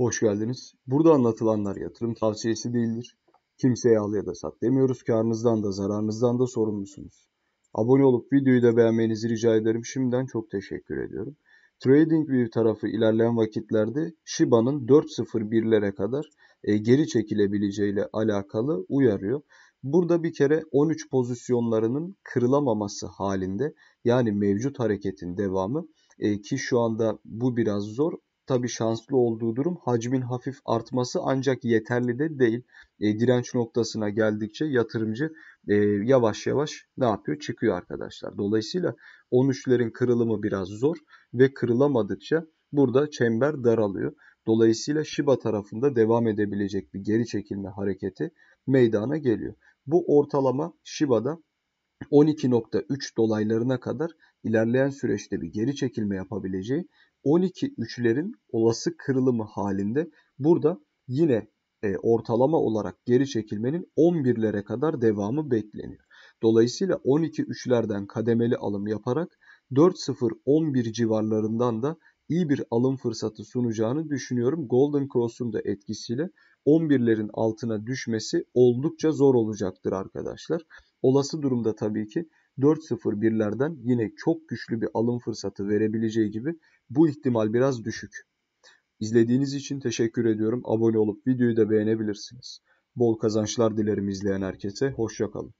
Hoş geldiniz. Burada anlatılanlar yatırım tavsiyesi değildir. Kimseye al ya da sat demiyoruz. Karnınızdan da zararınızdan da sorumlusunuz. Abone olup videoyu da beğenmenizi rica ederim. Şimdiden çok teşekkür ediyorum. TradingView tarafı ilerleyen vakitlerde Shiba'nın 4.01'lere kadar e, geri çekilebileceğiyle alakalı uyarıyor. Burada bir kere 13 pozisyonlarının kırılamaması halinde yani mevcut hareketin devamı e, ki şu anda bu biraz zor tabi şanslı olduğu durum hacmin hafif artması ancak yeterli de değil. E, direnç noktasına geldikçe yatırımcı e, yavaş yavaş ne yapıyor? Çıkıyor arkadaşlar. Dolayısıyla 13'lerin kırılımı biraz zor ve kırılamadıkça burada çember daralıyor. Dolayısıyla Shiba tarafında devam edebilecek bir geri çekilme hareketi meydana geliyor. Bu ortalama Shiba'da 12.3 dolaylarına kadar ilerleyen süreçte bir geri çekilme yapabileceği 12.3'lerin olası kırılımı halinde burada yine e, ortalama olarak geri çekilmenin 11'lere kadar devamı bekleniyor. Dolayısıyla 12.3'lerden kademeli alım yaparak 4.0-11 civarlarından da iyi bir alım fırsatı sunacağını düşünüyorum. Golden Cross'un da etkisiyle 11'lerin altına düşmesi oldukça zor olacaktır arkadaşlar. Olası durumda tabii ki 4-0-1'lerden yine çok güçlü bir alım fırsatı verebileceği gibi bu ihtimal biraz düşük. İzlediğiniz için teşekkür ediyorum. Abone olup videoyu da beğenebilirsiniz. Bol kazançlar dilerim izleyen herkese. Hoşçakalın.